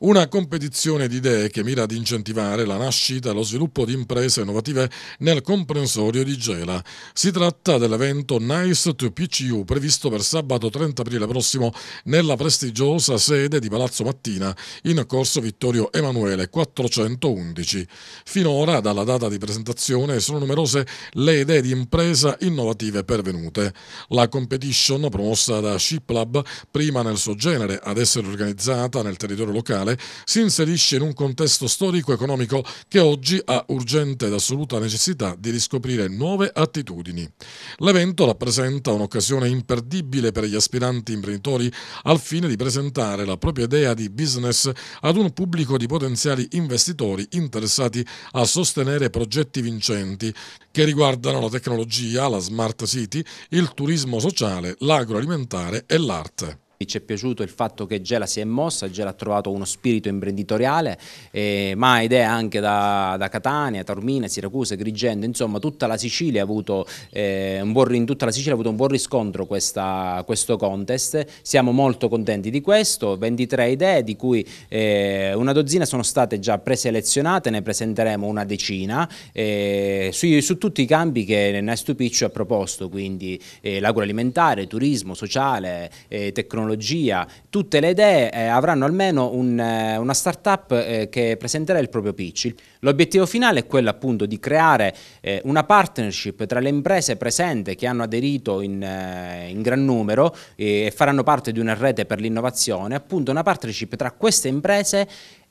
Una competizione di idee che mira ad incentivare la nascita e lo sviluppo di imprese innovative nel comprensorio di Gela. Si tratta dell'evento Nice to PCU previsto per sabato 30 aprile prossimo nella prestigiosa sede di Palazzo Mattina in corso Vittorio Emanuele 411. Finora, dalla data di presentazione, sono numerose le idee di impresa innovative pervenute. La competition, promossa da ShipLab, prima nel suo genere ad essere organizzata nel territorio locale, nazionale si inserisce in un contesto storico-economico che oggi ha urgente ed assoluta necessità di riscoprire nuove attitudini. L'evento rappresenta un'occasione imperdibile per gli aspiranti imprenditori al fine di presentare la propria idea di business ad un pubblico di potenziali investitori interessati a sostenere progetti vincenti che riguardano la tecnologia, la smart city, il turismo sociale, l'agroalimentare e l'arte ci è piaciuto il fatto che Gela si è mossa, Gela ha trovato uno spirito imprenditoriale, eh, ma idee anche da, da, Catania, Taormina, Siracusa, Grigendo, insomma tutta la Sicilia ha avuto, eh, un, buon, Sicilia ha avuto un buon, riscontro questa, questo contest, siamo molto contenti di questo, 23 idee di cui eh, una dozzina sono state già preselezionate, ne presenteremo una decina, eh, su, su, tutti i campi che Nesto ha proposto, quindi eh, l'agroalimentare, turismo, sociale, eh, tecnologia, tecnologia, tutte le idee eh, avranno almeno un, eh, una startup eh, che presenterà il proprio pitch. L'obiettivo finale è quello appunto di creare eh, una partnership tra le imprese presenti che hanno aderito in, eh, in gran numero eh, e faranno parte di una rete per l'innovazione, appunto una partnership tra queste imprese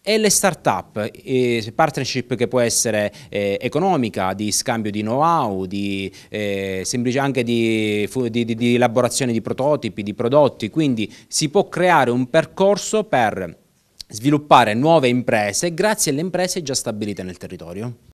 e le start-up, eh, partnership che può essere eh, economica, di scambio di know-how, di, eh, anche di, di, di elaborazione di prototipi, di prodotti, quindi si può creare un percorso per sviluppare nuove imprese grazie alle imprese già stabilite nel territorio.